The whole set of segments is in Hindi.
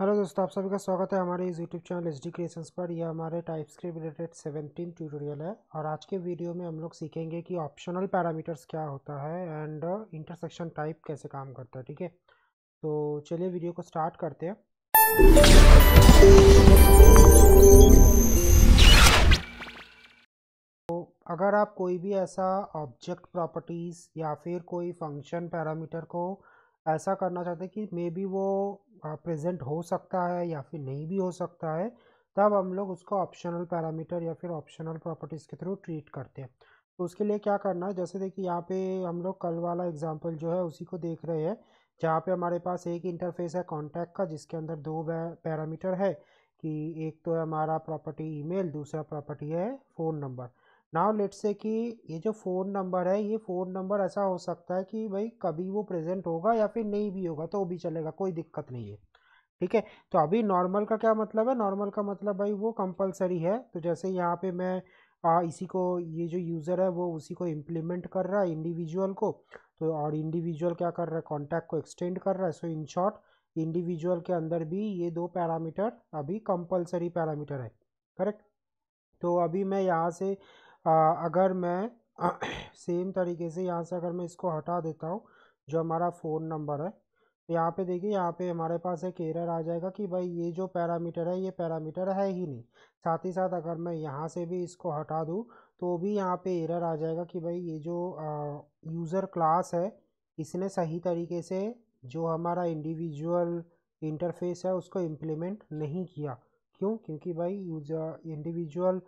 हेलो दोस्तों आप सभी का स्वागत है हमारे इस YouTube channel H D creations पर यह हमारे TypeScript related seventeen tutorial है और आज के वीडियो में हम लोग सीखेंगे कि ऑप्शनल पैरामीटर्स क्या होता है एंड इंटरसेक्शन टाइप कैसे काम करता है ठीक है तो चलिए वीडियो को स्टार्ट करते हैं तो अगर आप कोई भी ऐसा ऑब्जेक्ट प्रॉपर्टीज़ या फिर कोई फंक्शन पैरामीटर को ऐसा करना चाहते हैं कि मे बी वो प्रेजेंट हो सकता है या फिर नहीं भी हो सकता है तब हम लोग उसको ऑप्शनल पैरामीटर या फिर ऑप्शनल प्रॉपर्टीज़ के थ्रू ट्रीट करते हैं तो उसके लिए क्या करना है जैसे देखिए यहाँ पे हम लोग कल वाला एग्जाम्पल जो है उसी को देख रहे हैं जहाँ पे हमारे पास एक इंटरफेस है कॉन्टैक्ट का जिसके अंदर दो पैरामीटर है कि एक तो है हमारा प्रॉपर्टी ईमेल दूसरा प्रॉपर्टी है phone number now let say कि ये जो फ़ोन नंबर है ये फ़ोन नंबर ऐसा हो सकता है कि भाई कभी वो प्रेजेंट होगा या फिर नहीं भी होगा तो भी चलेगा कोई दिक्कत नहीं है ठीक है तो अभी नॉर्मल का क्या मतलब है नॉर्मल का मतलब भाई वो कंपलसरी है तो जैसे यहाँ पे मैं आ, इसी को ये जो यूज़र है वो उसी को इम्प्लीमेंट कर रहा है इंडिविजुअल को तो और इंडिविजुअल क्या कर रहा है कॉन्टैक्ट को एक्सटेंड कर रहा है सो इन शॉर्ट इंडिविजुअल के अंदर भी ये दो पैरामीटर अभी कंपलसरी पैरामीटर है करेक्ट तो अभी मैं यहाँ से अगर मैं सेम तरीके से यहाँ से अगर मैं इसको हटा देता हूँ जो हमारा फ़ोन नंबर है तो यहाँ पे देखिए यहाँ पे हमारे पास एक एरर आ जाएगा कि भाई ये जो पैरामीटर है ये पैरामीटर है ही नहीं साथ ही साथ अगर मैं यहाँ से भी इसको हटा दूँ तो भी यहाँ पे एरर आ जाएगा कि भाई ये जो यूज़र क्लास है इसने सही तरीके से जो हमारा इंडिविजुअल इंटरफेस है उसको इम्प्लीमेंट नहीं किया क्यों क्योंकि भाई यूजर इंडिविजुअल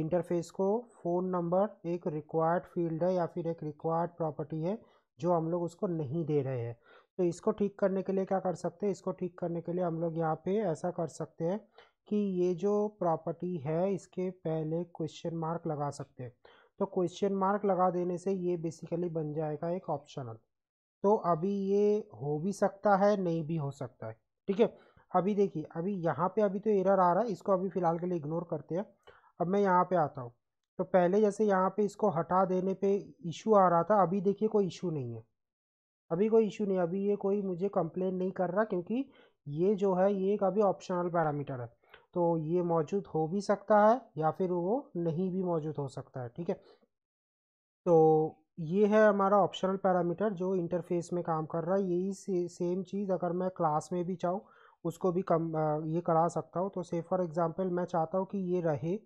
इंटरफेस को फ़ोन नंबर एक रिक्वायर्ड फील्ड है या फिर एक रिक्वायर्ड प्रॉपर्टी है जो हम लोग उसको नहीं दे रहे हैं तो इसको ठीक करने के लिए क्या कर सकते हैं इसको ठीक करने के लिए हम लोग यहाँ पे ऐसा कर सकते हैं कि ये जो प्रॉपर्टी है इसके पहले क्वेश्चन मार्क लगा सकते हैं तो क्वेश्चन मार्क लगा देने से ये बेसिकली बन जाएगा एक ऑप्शनल तो अभी ये हो भी सकता है नहीं भी हो सकता है ठीक है अभी देखिए अभी यहाँ पे अभी तो एरर आ रहा है इसको अभी फ़िलहाल के लिए इग्नोर करते हैं अब मैं यहाँ पे आता हूँ तो पहले जैसे यहाँ पे इसको हटा देने पे इशू आ रहा था अभी देखिए कोई इशू नहीं है अभी कोई इशू नहीं अभी ये कोई मुझे कंप्लेन नहीं कर रहा क्योंकि ये जो है ये एक अभी ऑप्शनल पैरामीटर है तो ये मौजूद हो भी सकता है या फिर वो नहीं भी मौजूद हो सकता है ठीक है तो ये है हमारा ऑप्शनल पैरामीटर जो इंटरफेस में काम कर रहा है यही से, सेम चीज़ अगर मैं क्लास में भी चाहूँ उसको भी कम आ, ये करा सकता हूँ तो से फॉर एग्ज़ाम्पल मैं चाहता हूँ कि ये रहे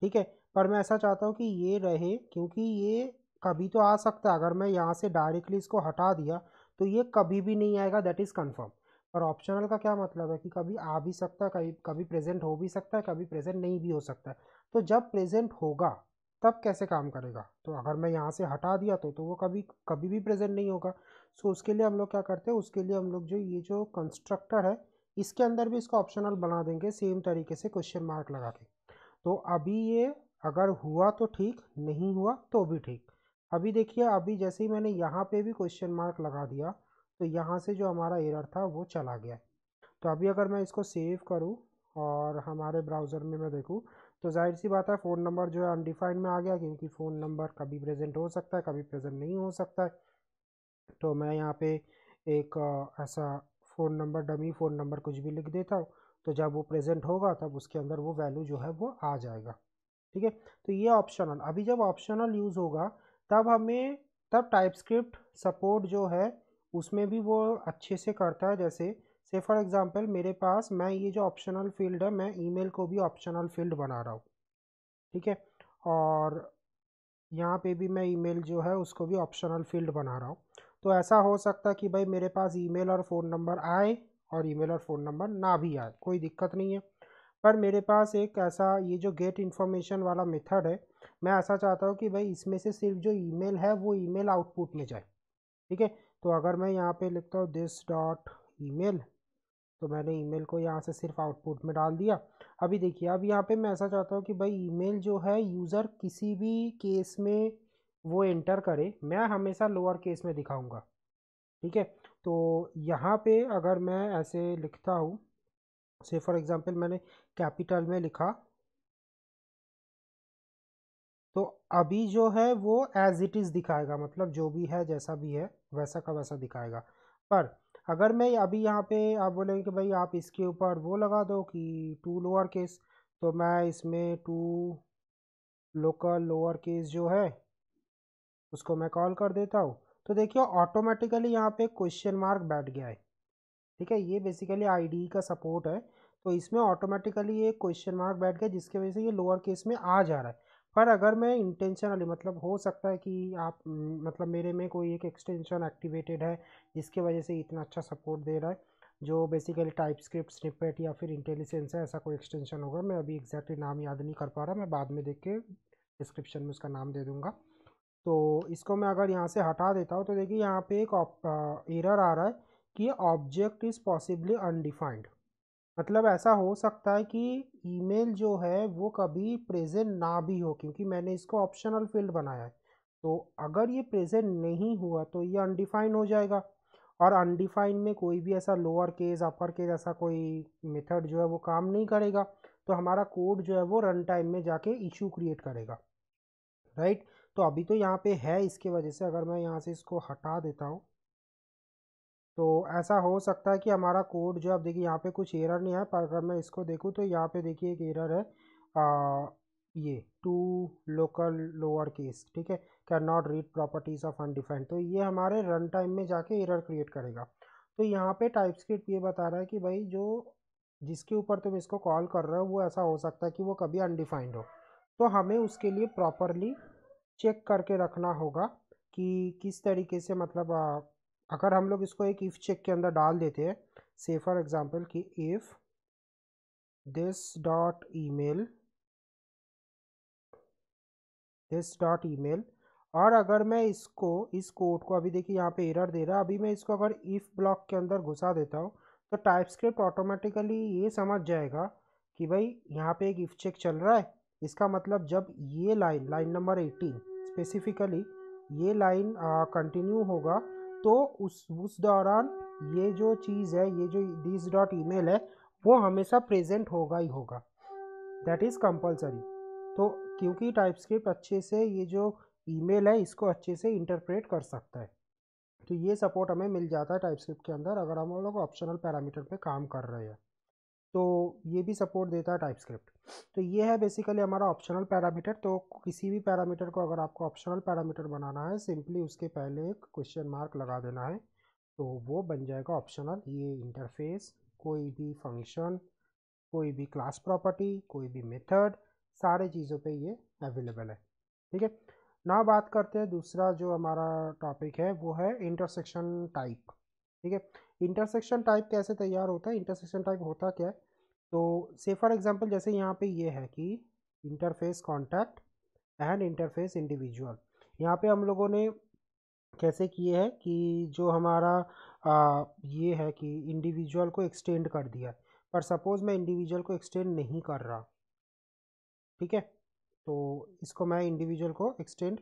ठीक है पर मैं ऐसा चाहता हूँ कि ये रहे क्योंकि ये कभी तो आ सकता है अगर मैं यहाँ से डायरेक्टली इसको हटा दिया तो ये कभी भी नहीं आएगा दैट इज़ कन्फर्म पर ऑप्शनल का क्या मतलब है कि कभी आ भी सकता है कभी कभी प्रेजेंट हो भी सकता है कभी प्रेजेंट नहीं भी हो सकता है तो जब प्रेजेंट होगा तब कैसे काम करेगा तो अगर मैं यहाँ से हटा दिया तो तो वो कभी कभी भी प्रेजेंट नहीं होगा सो उसके लिए हम लोग क्या करते हैं उसके लिए हम लोग जो ये जो कंस्ट्रक्टर है इसके अंदर भी इसको ऑप्शनल बना देंगे सेम तरीके से क्वेश्चन मार्क लगा के तो अभी ये अगर हुआ तो ठीक नहीं हुआ तो भी ठीक अभी देखिए अभी जैसे ही मैंने यहाँ पे भी क्वेश्चन मार्क लगा दिया तो यहाँ से जो हमारा एरर था वो चला गया तो अभी अगर मैं इसको सेव करूँ और हमारे ब्राउज़र में मैं देखूँ तो जाहिर सी बात है फ़ोन नंबर जो है अनडिफाइंड में आ गया क्योंकि फ़ोन नंबर कभी प्रेजेंट हो सकता है कभी प्रेजेंट नहीं हो सकता है तो मैं यहाँ पे एक ऐसा phone number dummy phone number कुछ भी लिख देता हूँ तो जब वो प्रेजेंट होगा तब उसके अंदर वो वैल्यू जो है वो आ जाएगा ठीक है तो ये ऑप्शनल अभी जब ऑप्शनल यूज़ होगा तब हमें तब टाइप सपोर्ट जो है उसमें भी वो अच्छे से करता है जैसे से फॉर एग्ज़ाम्पल मेरे पास मैं ये जो ऑप्शनल फील्ड है मैं ईमेल को भी ऑप्शनल फील्ड बना रहा हूँ ठीक है और यहाँ पे भी मैं ईमेल जो है उसको भी ऑप्शनल फील्ड बना रहा हूँ तो ऐसा हो सकता है कि भाई मेरे पास ईमेल और फ़ोन नंबर आए और ईमेल और फ़ोन नंबर ना भी आए कोई दिक्कत नहीं है पर मेरे पास एक ऐसा ये जो गेट इन्फॉर्मेशन वाला मेथड है मैं ऐसा चाहता हूँ कि भाई इसमें से सिर्फ जो ईमेल है वो ईमेल आउटपुट में जाए ठीक है तो अगर मैं यहाँ पे लिखता हूँ दिस डॉट ईमेल तो मैंने ईमेल को यहाँ से सिर्फ आउटपुट में डाल दिया अभी देखिए अब यहाँ पे मैं ऐसा चाहता हूँ कि भाई ईमेल जो है यूज़र किसी भी केस में वो एंटर करे मैं हमेशा लोअर केस में दिखाऊंगा ठीक है तो यहाँ पे अगर मैं ऐसे लिखता हूँ से फॉर एग्ज़ाम्पल मैंने कैपिटल में लिखा तो अभी जो है वो एज इट इज़ दिखाएगा मतलब जो भी है जैसा भी है वैसा का वैसा दिखाएगा पर अगर मैं अभी यहाँ पे आप बोलेंगे कि भाई आप इसके ऊपर वो लगा दो कि टू लोअर केस तो मैं इसमें टू लोकल लोअर केस जो है उसको मैं कॉल कर देता हूँ तो देखिए ऑटोमेटिकली यहाँ पे क्वेश्चन मार्क बैठ गया है ठीक है ये बेसिकली आई का सपोर्ट है तो इसमें ऑटोमेटिकली ये क्वेश्चन मार्क बैठ गया जिसकी वजह से ये लोअर केस में आ जा रहा है पर अगर मैं इंटेंशनली मतलब हो सकता है कि आप मतलब मेरे में कोई एक एक्सटेंशन एक्टिवेटेड है जिसके वजह से इतना अच्छा सपोर्ट दे रहा है जो बेसिकली टाइप स्क्रिप्ट स्निपेट या फिर इंटेलिजेंस है ऐसा कोई एक्सटेंशन होगा मैं अभी एग्जैक्टली नाम याद नहीं कर पा रहा मैं बाद में देख के डिस्क्रिप्शन में उसका नाम दे दूँगा तो इसको मैं अगर यहाँ से हटा देता हूँ तो देखिए यहाँ पे एक एरर आ रहा है कि ऑब्जेक्ट इज़ पॉसिबली अनडिफाइंड मतलब ऐसा हो सकता है कि ईमेल जो है वो कभी प्रेजेंट ना भी हो क्योंकि मैंने इसको ऑप्शनल फील्ड बनाया है तो अगर ये प्रेजेंट नहीं हुआ तो ये अनडिफाइंड हो जाएगा और अनडिफाइंड में कोई भी ऐसा लोअर केस अपर केस ऐसा कोई मेथड जो है वो काम नहीं करेगा तो हमारा कोड जो है वो रन टाइम में जाके इशू क्रिएट करेगा राइट तो अभी तो यहाँ पे है इसके वजह से अगर मैं यहाँ से इसको हटा देता हूँ तो ऐसा हो सकता है कि हमारा कोड जो आप देखिए यहाँ पे कुछ एरर नहीं है पर अगर मैं इसको देखूँ तो यहाँ पे देखिए एक एरर है आ, ये टू लोकल लोअर केस ठीक है can not read properties of undefined तो ये हमारे रन टाइम में जाके एरर क्रिएट करेगा तो यहाँ पे टाइप स्क्रिप्ट ये बता रहा है कि भाई जो जिसके ऊपर तुम इसको कॉल कर रहे हो वो ऐसा हो सकता है कि वो कभी अनडिफाइंड हो तो हमें उसके लिए प्रॉपरली चेक करके रखना होगा कि किस तरीके से मतलब अगर हम लोग इसको एक इफ़ चेक के अंदर डाल देते हैं से फॉर एग्ज़ाम्पल कि if this dot email this dot email और अगर मैं इसको इस कोड को अभी देखिए यहाँ पे एरर दे रहा है अभी मैं इसको अगर इफ़ ब्लॉक के अंदर घुसा देता हूँ तो टाइप स्क्रिप्ट ऑटोमेटिकली ये समझ जाएगा कि भाई यहाँ पे एक इफ़ चेक चल रहा है इसका मतलब जब ये line line number eighteen specifically ये लाइन कंटिन्यू होगा तो उस उस दौरान ये जो चीज़ है ये जो दिस डॉट ईमेल है वो हमेशा प्रेजेंट होगा ही होगा दैट इज़ कंपलसरी तो क्योंकि टाइपस्क्रिप्ट अच्छे से ये जो ईमेल है इसको अच्छे से इंटरप्रेट कर सकता है तो ये सपोर्ट हमें मिल जाता है टाइपस्क्रिप्ट के अंदर अगर हम लोग ऑप्शनल पैरामीटर पे काम कर रहे हैं तो ये भी सपोर्ट देता है टाइप स्क्रिप्ट तो ये है बेसिकली हमारा ऑप्शनल पैरामीटर तो किसी भी पैरामीटर को अगर आपको ऑप्शनल पैरामीटर बनाना है सिंपली उसके पहले एक क्वेश्चन मार्क लगा देना है तो वो बन जाएगा ऑप्शनल ये इंटरफेस कोई भी फंक्शन कोई भी क्लास प्रॉपर्टी कोई भी मेथड सारे चीज़ों पे ये अवेलेबल है ठीक है ना बात करते हैं दूसरा जो हमारा टॉपिक है वो है इंटरसेक्शन टाइप ठीक है इंटरसेक्शन टाइप कैसे तैयार होता है इंटरसेक्शन टाइप होता क्या है तो से फॉर एग्ज़ाम्पल जैसे यहाँ पे ये है कि interface contact and interface individual यहाँ पे हम लोगों ने कैसे किए हैं कि जो हमारा आ, ये है कि इंडिविजुअल को एक्सटेंड कर दिया पर सपोज़ मैं इंडिविजुअल को एक्सटेंड नहीं कर रहा ठीक है तो इसको मैं इंडिविजुअल को एक्सटेंड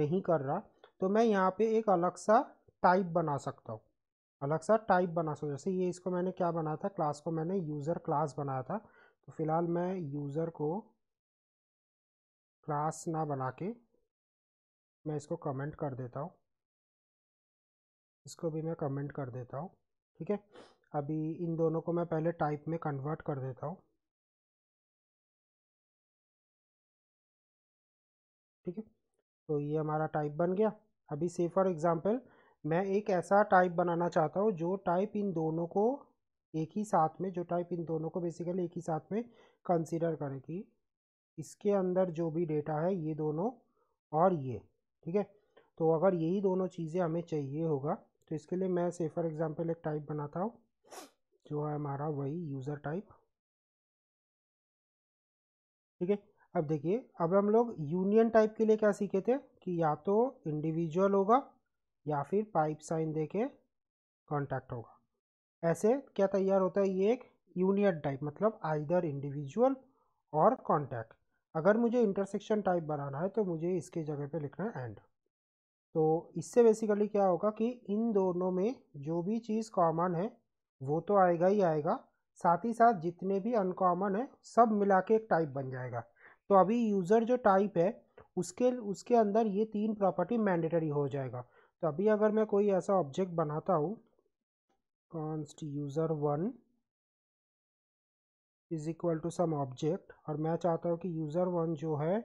नहीं कर रहा तो मैं यहाँ पे एक अलग सा टाइप बना सकता हूँ अलग सा टाइप बना सो जैसे ये इसको मैंने क्या बनाया था क्लास को मैंने यूज़र क्लास बनाया था तो फिलहाल मैं यूज़र को क्लास ना बना के मैं इसको कमेंट कर देता हूँ इसको भी मैं कमेंट कर देता हूँ ठीक है अभी इन दोनों को मैं पहले टाइप में कन्वर्ट कर देता हूँ ठीक है तो ये हमारा टाइप बन गया अभी से फॉर एग्ज़ाम्पल मैं एक ऐसा टाइप बनाना चाहता हूँ जो टाइप इन दोनों को एक ही साथ में जो टाइप इन दोनों को बेसिकली एक ही साथ में कंसिडर करें कि इसके अंदर जो भी डेटा है ये दोनों और ये ठीक है तो अगर यही दोनों चीज़ें हमें चाहिए होगा तो इसके लिए मैं से फॉर एग्ज़ाम्पल एक टाइप बनाता हूँ जो है हमारा वही यूज़र टाइप ठीक है अब देखिए अब हम लोग यूनियन टाइप के लिए क्या सीखे थे कि या तो इंडिविजुअल होगा या फिर पाइप साइन दे के कॉन्टैक्ट होगा ऐसे क्या तैयार होता है ये एक यूनियन टाइप मतलब आइदर इंडिविजुअल और कॉन्टैक्ट अगर मुझे इंटरसेक्शन टाइप बनाना है तो मुझे इसके जगह पे लिखना है एंड तो इससे बेसिकली क्या होगा कि इन दोनों में जो भी चीज़ कॉमन है वो तो आएगा ही आएगा साथ ही साथ जितने भी अनकॉमन है सब मिला के एक टाइप बन जाएगा तो अभी यूज़र जो टाइप है उसके उसके अंदर ये तीन प्रॉपर्टी मैंडेटरी हो जाएगा तभी अगर मैं कोई ऐसा ऑब्जेक्ट बनाता हूँ const user one is equal to some object और मैं चाहता हूँ कि यूज़र वन जो है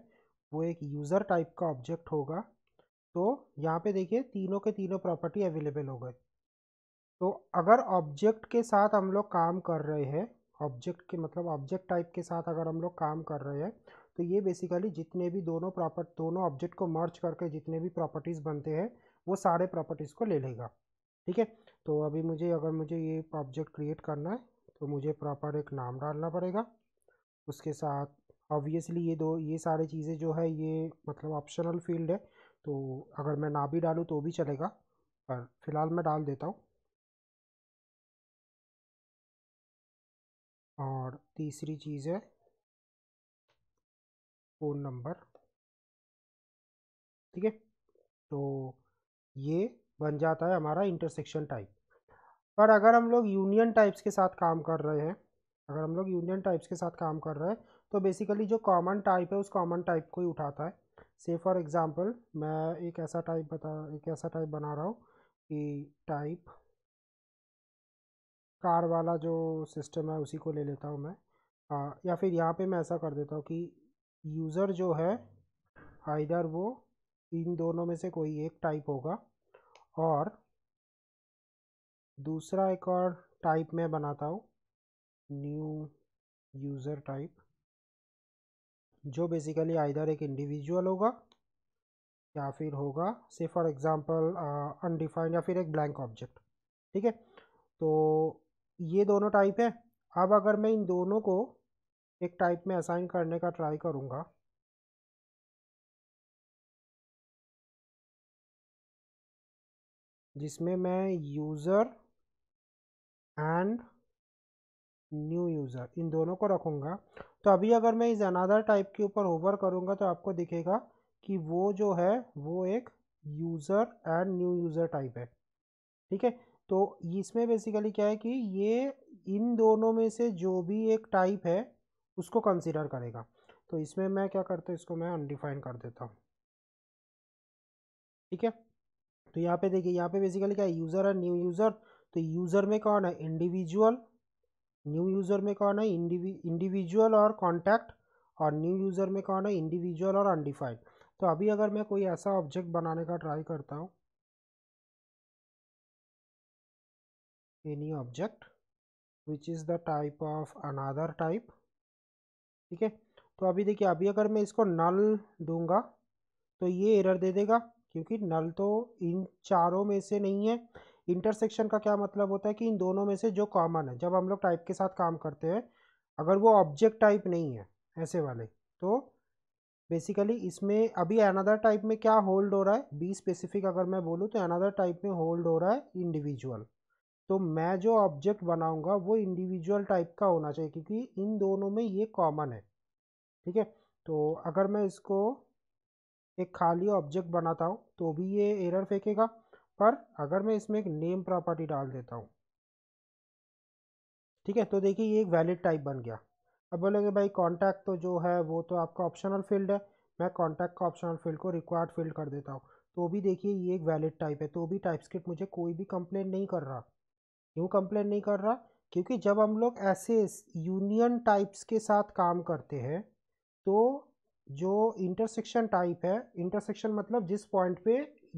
वो एक यूज़र टाइप का ऑब्जेक्ट होगा तो यहाँ पे देखिए तीनों के तीनों प्रॉपर्टी अवेलेबल हो गए तो अगर ऑब्जेक्ट के साथ हम लोग काम कर रहे हैं ऑब्जेक्ट के मतलब ऑब्जेक्ट टाइप के साथ अगर हम लोग काम कर रहे हैं तो ये बेसिकली जितने भी दोनों प्रॉपर्ट दोनों ऑब्जेक्ट को मर्ज करके जितने भी प्रॉपर्टीज़ बनते हैं वो सारे प्रॉपर्टीज़ को ले लेगा ठीक है तो अभी मुझे अगर मुझे ये ऑब्जेक्ट क्रिएट करना है तो मुझे प्रॉपर एक नाम डालना पड़ेगा उसके साथ ऑब्वियसली ये दो ये सारे चीज़ें जो है ये मतलब ऑप्शनल फील्ड है तो अगर मैं ना भी डालूँ तो भी चलेगा पर फिलहाल मैं डाल देता हूँ और तीसरी चीज़ है फ़ोन नंबर ठीक है तो ये बन जाता है हमारा इंटरसेक्शन टाइप पर अगर हम लोग यूनियन टाइप्स के साथ काम कर रहे हैं अगर हम लोग यूनियन टाइप्स के साथ काम कर रहे हैं तो बेसिकली जो कॉमन टाइप है उस कॉमन टाइप को ही उठाता है से फॉर एग्ज़ाम्पल मैं एक ऐसा टाइप बता एक ऐसा टाइप बना रहा हूँ कि टाइप कार वाला जो सिस्टम है उसी को ले लेता हूँ मैं आ, या फिर यहाँ पे मैं ऐसा कर देता हूँ कि यूज़र जो है आइडर वो इन दोनों में से कोई एक टाइप होगा और दूसरा एक और टाइप मैं बनाता हूँ न्यू यूज़र टाइप जो बेसिकली आइधर एक इंडिविजुअल होगा या फिर होगा से फॉर एग्जांपल अनडिफाइंड या फिर एक ब्लैंक ऑब्जेक्ट ठीक है तो ये दोनों टाइप है अब अगर मैं इन दोनों को एक टाइप में असाइन करने का ट्राई करूँगा जिसमें मैं यूज़र एंड न्यू यूज़र इन दोनों को रखूँगा तो अभी अगर मैं इस अनादर टाइप के ऊपर ओवर करूँगा तो आपको दिखेगा कि वो जो है वो एक user and new user type है ठीक है तो इसमें बेसिकली क्या है कि ये इन दोनों में से जो भी एक टाइप है उसको कंसिडर करेगा तो इसमें मैं क्या करता हूँ इसको मैं अनडिफाइन कर देता हूँ ठीक है तो यहाँ पे देखिए यहाँ पे बेसिकली क्या है यूज़र है न्यू यूज़र तो यूज़र में कौन है इंडिविजुअल न्यू यूज़र में कौन है इंडिविजुअल और कॉन्टैक्ट और न्यू यूज़र में कौन है इंडिविजुअल और अनडिफाइंड तो अभी अगर मैं कोई ऐसा ऑब्जेक्ट बनाने का ट्राई करता हूँ any object which is the type of another type ठीक है तो अभी देखिए अभी अगर मैं इसको नल दूंगा तो ये एरर दे देगा क्योंकि नल तो इन चारों में से नहीं है इंटरसेक्शन का क्या मतलब होता है कि इन दोनों में से जो कॉमन है जब हम लोग टाइप के साथ काम करते हैं अगर वो ऑब्जेक्ट टाइप नहीं है ऐसे वाले तो बेसिकली इसमें अभी अनदर टाइप में क्या होल्ड हो रहा है बी स्पेसिफिक अगर मैं बोलूँ तो अनदर टाइप में होल्ड हो रहा है इंडिविजुअल तो मैं जो ऑब्जेक्ट बनाऊंगा वो इंडिविजुअल टाइप का होना चाहिए क्योंकि इन दोनों में ये कॉमन है ठीक है तो अगर मैं इसको एक खाली ऑब्जेक्ट बनाता हूँ तो भी ये एरर फेंकेगा पर अगर मैं इसमें एक नेम प्रॉपर्टी डाल देता हूँ ठीक है तो देखिए ये एक वैलिड टाइप बन गया अब बोलेंगे भाई कॉन्टैक्ट तो जो है वो तो आपका ऑप्शनल फील्ड है मैं कॉन्टैक्ट का ऑप्शनल फील्ड को रिक्वायर्ड फील्ड कर देता हूँ तो भी देखिए ये एक वैलिड टाइप है तो भी टाइप स्क्रिप्ट मुझे कोई भी कंप्लेन नहीं कर रहा क्यों कंप्लेन नहीं कर रहा क्योंकि जब हम लोग ऐसे यूनियन टाइप्स के साथ काम करते हैं तो जो इंटरसेक्शन टाइप है इंटरसेक्शन मतलब जिस पॉइंट पे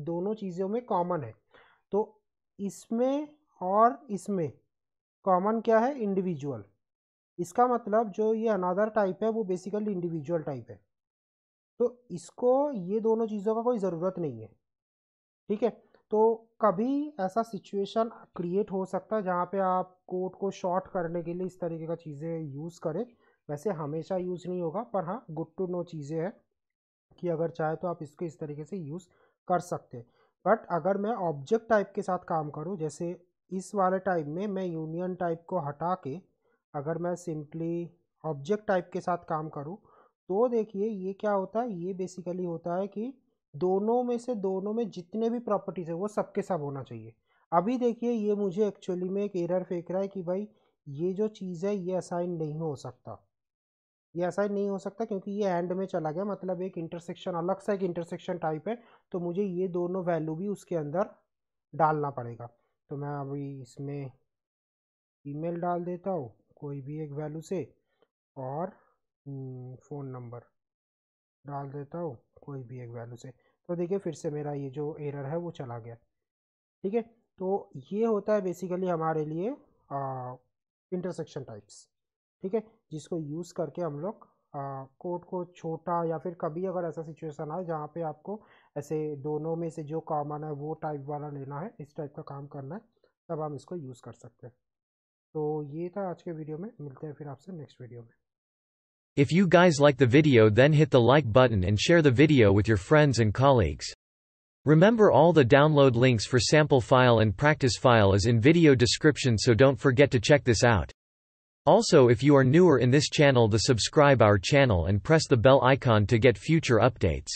दोनों चीज़ों में कॉमन है तो इसमें और इसमें कॉमन क्या है इंडिविजुअल इसका मतलब जो ये अनादर टाइप है वो बेसिकली इंडिविजुअल टाइप है तो इसको ये दोनों चीज़ों का कोई ज़रूरत नहीं है ठीक है तो कभी ऐसा सिचुएशन क्रिएट हो सकता है जहाँ पे आप कोड को शॉर्ट करने के लिए इस तरीके का चीज़ें यूज़ करें वैसे हमेशा यूज़ नहीं होगा पर हाँ गुड टू नो चीज़ें हैं कि अगर चाहे तो आप इसको इस तरीके से यूज़ कर सकते बट अगर मैं ऑब्जेक्ट टाइप के साथ काम करूँ जैसे इस वाले टाइप में मैं यूनियन टाइप को हटा के अगर मैं सिंपली ऑब्जेक्ट टाइप के साथ काम करूँ तो देखिए ये क्या होता है ये बेसिकली होता है कि दोनों में से दोनों में जितने भी प्रॉपर्टीज़ है वो सबके सब होना चाहिए अभी देखिए ये मुझे एक्चुअली में एक एरर फेंक रहा है कि भाई ये जो चीज़ है ये असाइन नहीं हो सकता ये ऐसा ही नहीं हो सकता क्योंकि ये एंड में चला गया मतलब एक इंटरसेक्शन अलग सा एक इंटरसेक्शन टाइप है तो मुझे ये दोनों वैल्यू भी उसके अंदर डालना पड़ेगा तो मैं अभी इसमें ईमेल डाल देता हूँ कोई भी एक वैल्यू से और फ़ोन हम्म, नंबर डाल देता हूँ कोई भी एक वैल्यू से तो देखिए फिर से मेरा ये जो एरर है वो चला गया ठीक है तो ये होता है बेसिकली हमारे लिए इंटरसेक्शन टाइप्स ठीक है जिसको यूज़ करके हम लोग कोड को छोटा या फिर कभी अगर ऐसा सिचुएशन आए जहाँ पे आपको ऐसे दोनों में से जो काम आना है वो टाइप वाला लेना है इस टाइप का काम करना है तब हम इसको यूज़ कर सकते हैं तो ये था आज के वीडियो में मिलते हैं फिर आपसे नेक्स्ट वीडियो में If you guys like the video then hit the like button and share the video with your friends and colleagues. Remember all the download links for sample file and practice file is in video description so don't forget to check this out. Also if you are newer in this channel the subscribe our channel and press the bell icon to get future updates.